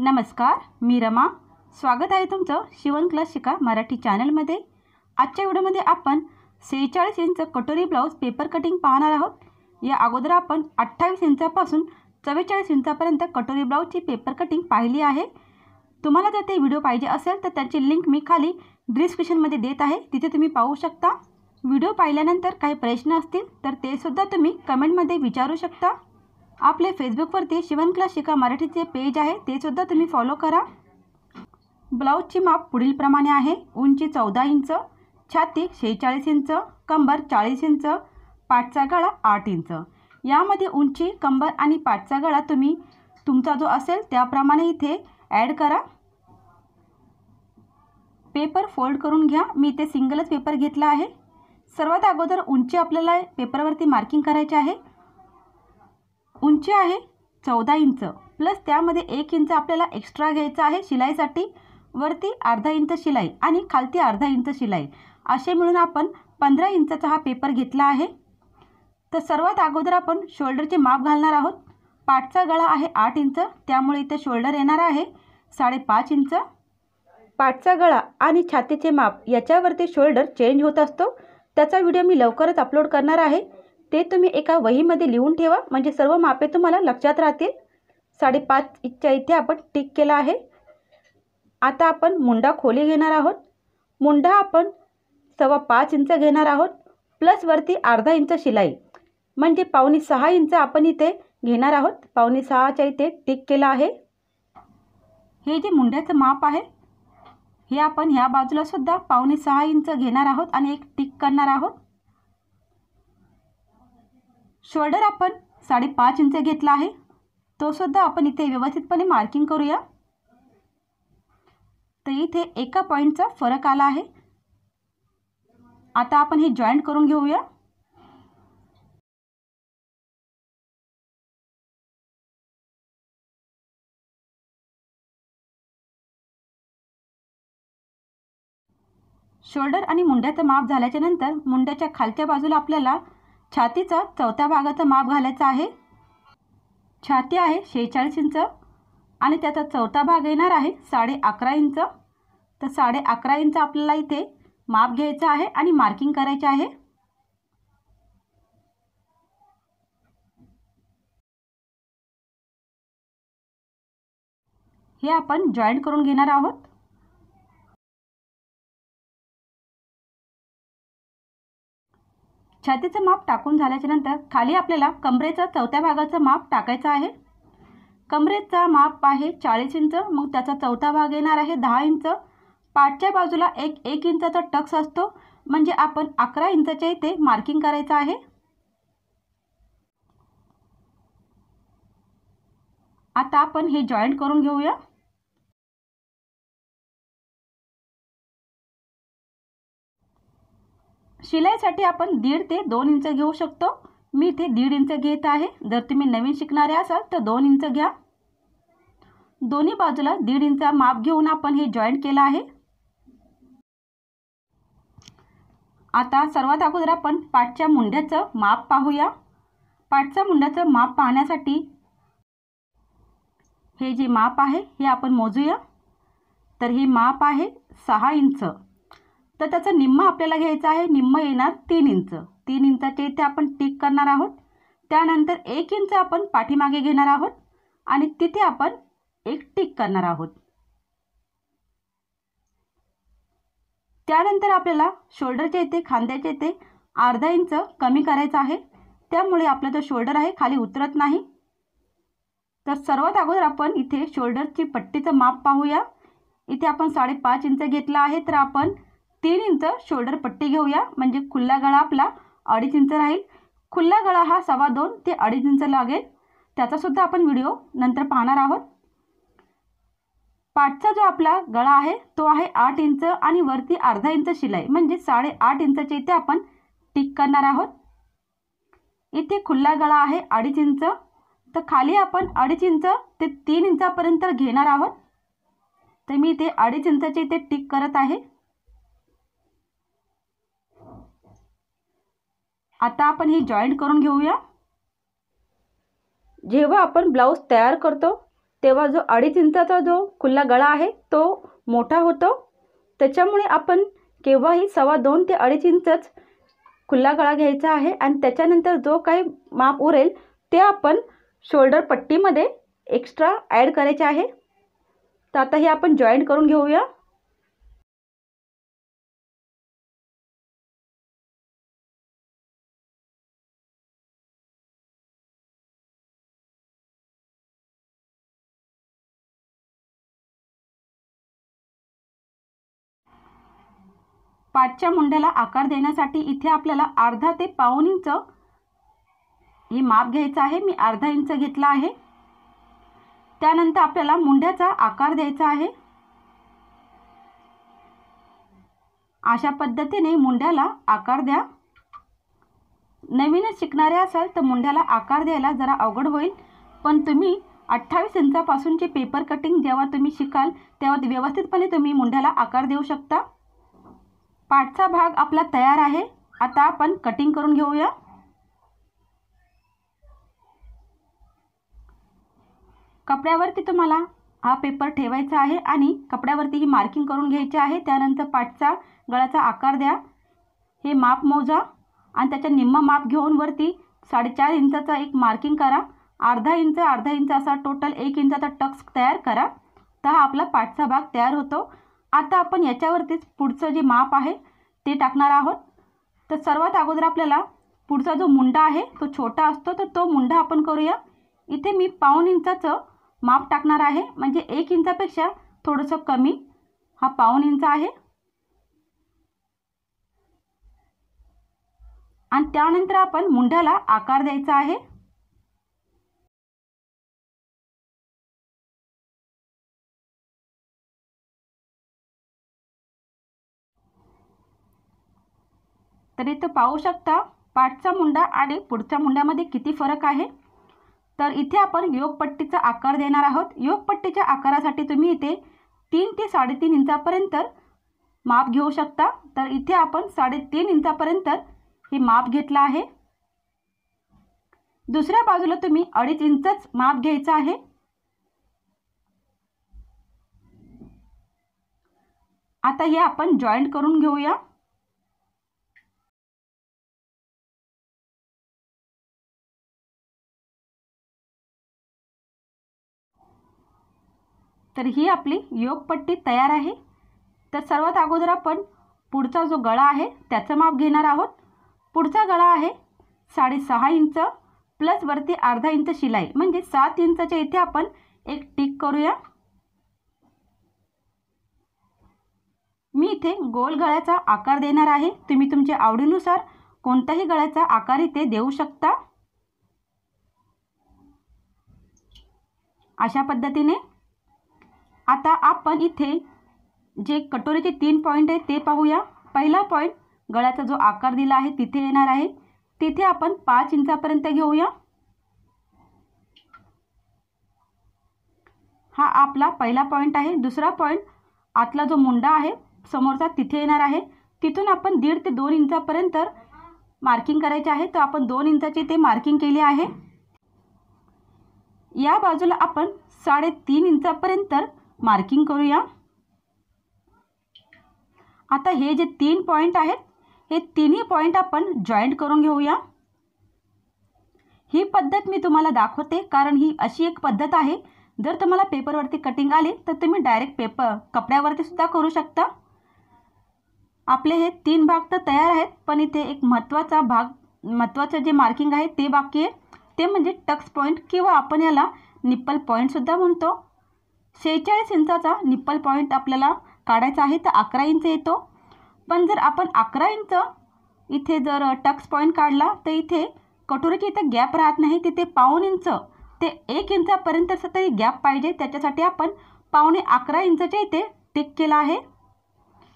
नमस्कार मी रमा स्वागत आहे तुमचं शिवण क्लास शिका मराठी चॅनलमध्ये आजच्या व्हिडिओमध्ये आपण सेहेचाळीस इंच कटोरी ब्लाऊज पेपर कटिंग पाहणार आहोत या अगोदर आपण अठ्ठावीस इंचापासून चव्वेचाळीस इंचापर्यंत कटोरी ब्लाऊजची पेपर कटिंग पाहिली आहे तुम्हाला जर ते व्हिडिओ पाहिजे असेल तर त्याची लिंक मी खाली डिस्क्रिप्शनमध्ये देत आहे तिथे तुम्ही पाहू शकता व्हिडिओ पाहिल्यानंतर काही प्रश्न असतील तर ते सुद्धा तुम्ही कमेंटमध्ये विचारू शकता आपले फेसबुकवरती शिवन क्लास शिका मराठीचे पेज आहे ते सुद्धा तुम्ही फॉलो करा ब्लाऊजची माप पुढीलप्रमाणे आहे उंची चौदा इंच छाती शेहेचाळीस इंच कंबर चाळीस इंच पाठचा गळा आठ इंच यामध्ये उंची कंबर आणि पाठचा गळा तुम्ही तुमचा जो असेल त्याप्रमाणे इथे ॲड करा पेपर फोल्ड करून घ्या मी इथे सिंगलच पेपर घेतला आहे सर्वात अगोदर उंची आपल्याला पेपरवरती मार्किंग करायची आहे उंची आहे चौदा इंच प्लस त्यामध्ये एक इंच आपल्याला एक्स्ट्रा घ्यायचा आहे शिलाईसाठी वरती अर्धा इंच शिलाई आणि खालती अर्धा इंच शिलाई असे मिळून आपण पंधरा इंचाचा हा पेपर घेतला आहे तर सर्वात अगोदर आपण शोल्डरचे माप घालणार आहोत पाठचा गळा आहे आठ इंच त्यामुळे इथे शोल्डर येणार आहे साडेपाच इंच पाठचा गळा आणि छातीचे माप याच्यावरती शोल्डर चेंज होत असतो त्याचा व्हिडिओ मी लवकरच अपलोड करणार आहे ते तुम्ही एका वहीमध्ये लिहून ठेवा म्हणजे सर्व मापे तुम्हाला लक्षात राहतील साडेपाच इच्छा इथे आपण टिक केला आहे आता आपण मुंडा खोली घेणार आहोत मुंडा आपण सव्वा पाच इंच घेणार आहोत प्लस वरती अर्धा इंच शिलाई म्हणजे पावणे सहा इंच आपण इथे घेणार आहोत पावणे सहाच्या इथे टिक केलं आहे हे जे मुंड्याचं माप आहे हे आपण ह्या बाजूलासुद्धा पावणे सहा इंच घेणार आहोत आणि एक टिक करणार आहोत शोल्डर आपण साडेपाच इंच घेतला आहे तो सुद्धा आपण इथे व्यवस्थितपणे मार्किंग करूया तर इथे एका पॉईंटचा फरक आला आहे आता आपण हे जॉईंट करून घेऊया शोल्डर आणि मुंड्याचं माप झाल्याच्या नंतर मुंड्याच्या खालच्या बाजूला आपल्याला छातीचा चौथ्या भागाचं माप घालायचं आहे छाती आहे शेहेचाळीस इंच आणि त्याचा चौथा भाग येणार आहे साडे अकरा इंच तर साडे अकरा इंच आपल्याला इथे माप घ्यायचं आहे आणि मार्किंग करायचं आहे हे आपण जॉईंट करून घेणार आहोत छातीचं माप टाकून झाल्याच्यानंतर खाली आपल्याला कमरेचा चौथ्या भागाचं माप टाकायचं आहे कमरेचा माप आहे चाळीस इंच मग त्याचा चौथा भाग येणार आहे दहा इंच पाठच्या बाजूला एक एक इंचाचा टक्स असतो म्हणजे आपण अकरा इंचाच्या इथे मार्किंग करायचं आहे आता आपण हे जॉईंट करून घेऊया शिलाईसाठी आपण दीड ते दोन इंच घेऊ शकतो मी इथे दीड इंच घेत आहे जर तुम्ही नवीन शिकणारे असाल तर दोन इंच घ्या दोन्ही बाजूला दीड इंच माप घेऊन आपण हे जॉईंट केलं आहे आता सर्वात अगोदर आपण पाठच्या मुंड्याचं माप पाहूया पाठच्या मुंड्याचं माप पाहण्यासाठी हे जे माप आहे हे आपण मोजूया तर हे माप आहे सहा इंच तर त्याचा निम्म आपल्याला घ्यायचा आहे निम्म येणार तीन इंच तीन इंचाचे इथे आपण टिक करणार आहोत त्यानंतर एक इंच आपण पाठीमागे घेणार आहोत आणि तिथे आपण एक टिक करणार आहोत त्यानंतर आपल्याला शोल्डरच्या इथे खांद्याच्या इथे अर्धा इंच कमी करायचं आहे त्यामुळे आपला जो शोल्डर आहे खाली उतरत नाही तर सर्वात अगोदर आपण इथे शोल्डरची पट्टीचं माप पाहूया इथे आपण साडेपाच इंच घेतला आहे तर आपण तीन इंच शोल्डर पट्टी घेऊया म्हणजे खुल्ला गळा आपला अडीच इंच राहील खुल्ला गळा हा सवा दोन ते अडीच इंच लागेल त्याचासुद्धा आपण व्हिडिओ नंतर पाहणार आहोत पाठचा जो आपला गळा आहे तो आहे आठ इंच आणि वरती अर्धा इंच शिलाई म्हणजे साडेआठ इंचचे इथे आपण टिक करणार आहोत इथे खुल्ला गळा आहे अडीच इंच तर खाली आपण अडीच इंच ते तीन इंचापर्यंत घेणार आहोत तर मी इथे अडीच इंचचे इथे टिक करत आहे आता आपण हे जॉईंट करून घेऊया जेव्हा आपण ब्लाऊज तयार करतो तेव्हा जो अडीच इंचाचा जो खुल्ला गळा आहे तो मोठा होतो त्याच्यामुळे आपण केव्हाही सव्वा दोन ते अडीच इंचच खुल्ला गळा घ्यायचा आहे आणि त्याच्यानंतर जो काही माप उरेल ते आपण शोल्डर पट्टीमध्ये एक्स्ट्रा ॲड करायचे आहे तर आता हे आपण जॉईंट करून घेऊया पाचच्या मुंड्याला आकार देण्यासाठी इथे आपल्याला अर्धा ते पाऊन इंच हे माप घ्यायचं आहे मी अर्धा इंच घेतला आहे त्यानंतर आपल्याला मुंड्याचा आकार द्यायचा आहे अशा पद्धतीने मुंड्याला आकार द्या नवीनच शिकणारे असाल तर मुंड्याला आकार द्यायला जरा अवघड होईल पण तुम्ही अठ्ठावीस इंचापासूनचे पेपर कटिंग जेव्हा तुम्ही शिकाल तेव्हा व्यवस्थितपणे तुम्ही मुंड्याला आकार देऊ शकता पाठचा भाग आपला तयार आहे आता आपण कटिंग करून घेऊया कपड्यावरती तुम्हाला हा पेपर ठेवायचा आहे आणि कपड्यावरती ही मार्किंग करून घ्यायची आहे त्यानंतर पाठचा गळाचा आकार द्या हे माप मोजा आणि त्याच्या निम्मं माप घेऊन वरती साडेचार इंचाचा एक मार्किंग करा अर्धा इंच अर्धा इंच असा टोटल एक इंचाचा टक्स तयार करा तर हा आपला पाठचा भाग तयार होतो आता आपण याच्यावरतीच पुढचं जे माप आहे ते टाकणार आहोत तर सर्वात अगोदर आपल्याला पुढचा जो मुंडा आहे तो छोटा असतो तर तो मुंडा आपण करूया इथे मी पाऊन इंचाचं माप टाकणार आहे म्हणजे एक इंचापेक्षा थोडंसं कमी हा पाऊन इंच आहे आणि त्यानंतर आपण मुंड्याला आकार द्यायचा आहे तर इथं पाहू शकता पाठचा मुंडा आणि पुढच्या मुंड्यामध्ये किती फरक आहे तर इथे आपण योगपट्टीचा आकार देणार आहोत योगपट्टीच्या आकारासाठी तुम्ही इथे तीन ते साडेतीन इंचापर्यंत माप घेऊ शकता तर इथे आपण साडेतीन इंचापर्यंत हे माप घेतलं आहे दुसऱ्या बाजूला तुम्ही अडीच इंचच माप घ्यायचं आहे आता हे आपण जॉईंट करून घेऊया तर ही आपली योगपट्टी तयार आहे तर सर्वात अगोदर आपण पुढचा जो गळा आहे त्याचं माप घेणार आहोत पुढचा गळा आहे साडेसहा इंच प्लस वरती अर्धा इंच शिलाई म्हणजे सात इंचाच्या इथे आपण एक टिक करूया मी इथे गोल गळ्याचा आकार देणार आहे तुम्ही तुमच्या आवडीनुसार कोणताही गळ्याचा आकार इथे देऊ शकता अशा पद्धतीने आता आपण इथे जे कटोरीचे तीन पॉईंट आहे ते पाहूया पहिला पॉईंट गळ्याचा जो आकार दिला आहे तिथे येणार आहे तिथे आपण पाच इंचापर्यंत घेऊया हा आपला पहिला पॉईंट आहे दुसरा पॉईंट आतला जो मुंडा आहे समोरचा तिथे येणार आहे तिथून आपण दीड ते दोन इंचापर्यंत मार्किंग करायचे आहे तर आपण दोन इंचाची ते मार्किंग केली आहे या बाजूला आपण साडेतीन इंचापर्यंत मार्किंग करूया आता हे जे तीन पॉइंट आहेत हे तिन्ही पॉईंट आपण जॉईंट करून घेऊया ही पद्धत मी तुम्हाला दाखवते कारण ही अशी एक पद्धत आहे जर तुम्हाला पेपरवरती कटिंग आली तर तुम्ही डायरेक्ट पेपर कपड्यावरती सुद्धा करू शकता आपले हे तीन भाग तर तयार आहेत पण इथे एक महत्त्वाचा भाग महत्त्वाचं जे मार्किंग आहे ते बाकी आहे ते म्हणजे टक्स पॉईंट किंवा आपण याला निप्पल पॉईंटसुद्धा म्हणतो शेहेचाळीस इंचाचा निप्पल पॉईंट आपल्याला काढायचा आहे तर अकरा इंच येतो पण जर आपण अकरा इंच इथे जर टक्स पॉईंट काढला तर इथे कटोरीची इथं गॅप राहत नाही तिथे पाऊन इंच ते एक इंचापर्यंत तरी गॅप पाहिजे त्याच्यासाठी आपण पावणे अकरा इंचाच्या इथे टिक केला आहे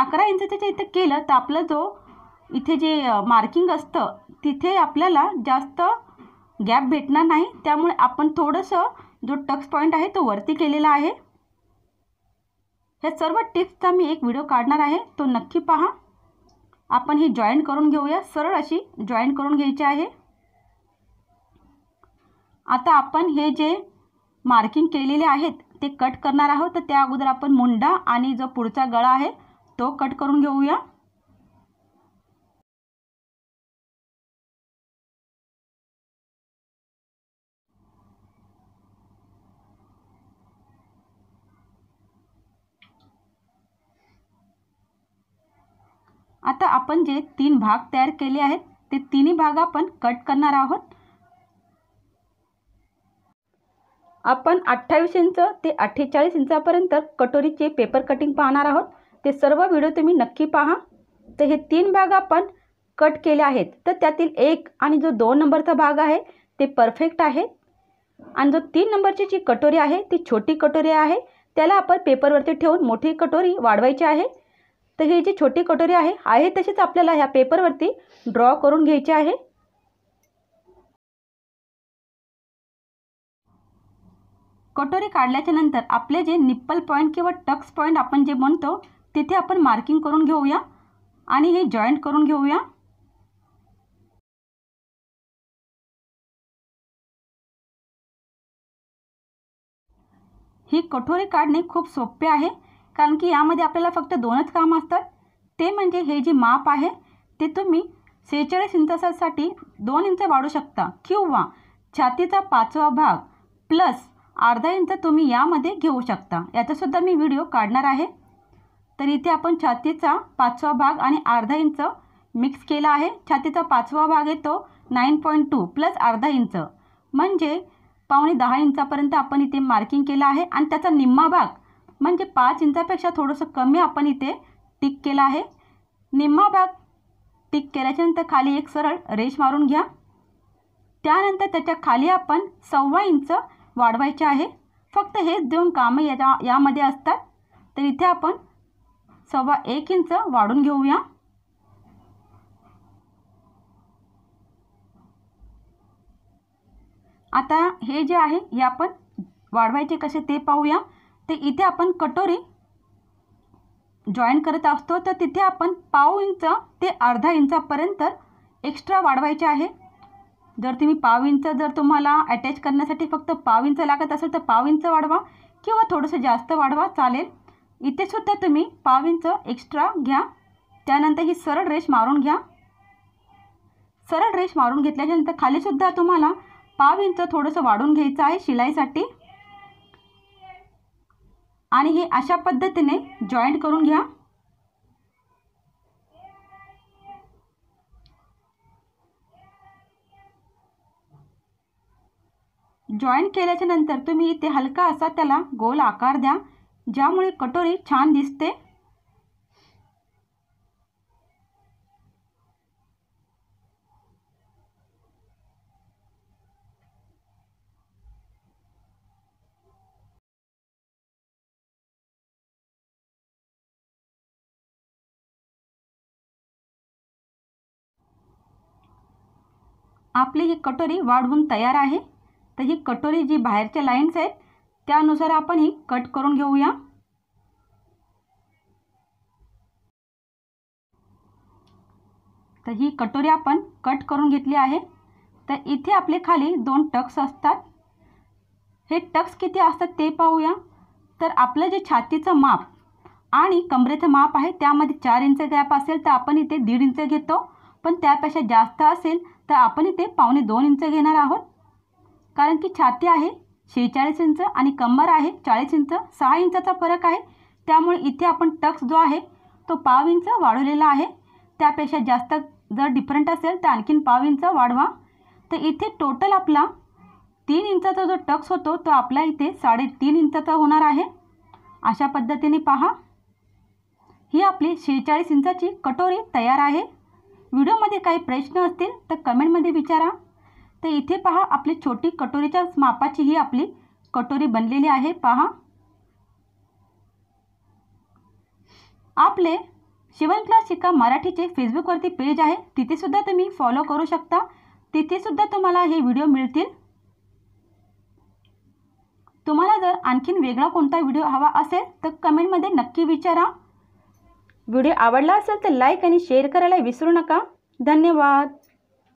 अकरा इंचाच्या इथे केलं तर आपलं जो इथे जे मार्किंग असतं तिथे आपल्याला जास्त गॅप भेटणार नाही त्यामुळे आपण थोडंसं जो टक्स पॉईंट आहे तो वरती केलेला आहे ह्या सर्व टिप्सचा मी एक व्हिडिओ काढणार आहे तो नक्की पहा आपण ही जॉईंट करून घेऊया सरळ अशी जॉईंट करून घ्यायची आहे आता आपण हे जे मार्किंग केलेले आहेत ते कट करणार आहोत तर त्या अगोदर आपण मुंडा आणि जो पुढचा गळा आहे तो कट करून घेऊया आता आपण जे तीन भाग तयार केले आहेत ते तिन्ही भाग आपण कट करणार आहोत आपण अठ्ठावीस इंच ते अठ्ठेचाळीस इंचापर्यंत कटोरीचे पेपर कटिंग पाहणार आहोत ते सर्व व्हिडिओ तुम्ही नक्की पहा तर हे तीन भाग आपण कट केले आहेत तर त्यातील एक आणि जो दोन नंबरचा भाग आहे ते परफेक्ट आहे आणि जो तीन नंबरची जी कटोरी आहे ती छोटी कटोरी आहे त्याला आपण पेपरवरती ठेवून मोठी कटोरी वाढवायची आहे तर ही जी छोटी कटोरी आहे आहे तशीच आपल्याला ह्या पेपरवरती ड्रॉ करून घ्यायची आहे कटोरी काढल्याच्या नंतर आपले जे निप्पल पॉईंट किंवा टक्स पॉईंट आपण जे म्हणतो तिथे आपण मार्किंग करून घेऊया आणि हे जॉईंट करून घेऊया ही कठोरी काढणे खूप सोपे आहे कारण की यामध्ये आपल्याला फक्त दोनच काम असतात ते म्हणजे हे जे माप आहे ते तुम्ही सेहेचाळीस इंचासाठी दोन इंच वाढू शकता किंवा छातीचा पाचवा भाग प्लस अर्धा इंच तुम्ही यामध्ये घेऊ शकता याचासुद्धा मी व्हिडिओ काढणार आहे तर इथे आपण छातीचा पाचवा भाग आणि अर्धा इंच मिक्स केला आहे छातीचा पाचवा भाग येतो नाईन पॉईंट टू प्लस अर्धा इंच म्हणजे पावणे दहा इंचापर्यंत आपण इथे मार्किंग केलं आहे आणि त्याचा निम्मा भाग म्हणजे पाच इंचापेक्षा थोडंसं कमी आपण इथे टिक केलं आहे निम्मा भाग टिक केल्याच्यानंतर खाली एक सरळ रेश मारून घ्या त्यानंतर त्याच्या खाली आपण सव्वा इंच वाढवायचे आहे फक्त हेच दोन कामं या यामध्ये असतात तर इथे आपण सव्वा एक इंच वाढून घेऊया आता हे जे आहे हे आपण वाढवायचे कसे ते पाहूया तर इथे आपण कटोरी जॉईन करत असतो तर तिथे आपण पाव इंच ते अर्धा इंचापर्यंत एक्स्ट्रा वाढवायचे आहे जर तुम्ही पाव इंच जर तुम्हाला अटॅच करण्यासाठी फक्त पाव इंच लागत असेल तर पाव इंच वाढवा किंवा थोडंसं जास्त वाढवा चालेल इथेसुद्धा तुम्ही पाव इंच एक्स्ट्रा घ्या त्यानंतर ही सरळ रेश मारून घ्या सरळ रेश मारून घेतल्याच्यानंतर खालीसुद्धा तुम्हाला पाव इंच थोडंसं वाढून घ्यायचं आहे शिलाईसाठी आणि हे अशा पद्धतीने जॉईंट करून घ्या जॉईंट केल्याच्या नंतर तुम्ही इथे हलका असा त्याला गोल आकार द्या ज्यामुळे कटोरी छान दिसते आपली ही कटोरी वाढवून तयार आहे तर ही कटोरी जी बाहेरच्या लाईन्स आहेत त्यानुसार आपण ही कट करून घेऊया तर ही कटोरी आपण कट करून घेतली आहे तर इथे आपले खाली दोन टक्स असतात हे टक्स किती असतात ते पाहूया तर आपलं जे छातीचं माप आणि कमरेचं माप आहे त्यामध्ये चार इंच गॅप असेल तर आपण इथे दीड इंच घेतो पण त्यापेक्षा जास्त असेल तर आपण इथे पावणे दोन इंच घेणार आहोत कारण की छाती आहे शेहेचाळीस इंच आणि कंबर आहे चाळीस इंच सहा इंचाचा फरक आहे त्यामुळे इथे आपण टक्स जो आहे तो पाव इंच वाढवलेला आहे त्यापेक्षा जास्त जर डिफरंट असेल तर आणखीन पाव इंच वाढवा तर इथे टोटल आपला तीन इंचाचा जो टक्स होतो तो आपला इथे साडेतीन इंचाचा होणार आहे अशा पद्धतीने पहा ही आपली शेहेचाळीस इंचाची कटोरी तयार आहे व्हिडिओमध्ये काही प्रश्न असतील तर कमेंटमध्ये विचारा तर इथे पहा आपली छोटी कटोरीच्या मापाची ही आपली कटोरी बनलेली आहे पहा आपले शिवन क्लास शिका मराठीचे फेसबुकवरती पेज आहे तिथेसुद्धा तुम्ही फॉलो करू शकता तिथेसुद्धा तुम्हाला हे व्हिडिओ मिळतील तुम्हाला जर आणखीन वेगळा कोणता व्हिडिओ हवा असेल तर कमेंटमध्ये नक्की विचारा व्हिडिओ आवडला असेल तर लाईक आणि शेअर करायला विसरू नका धन्यवाद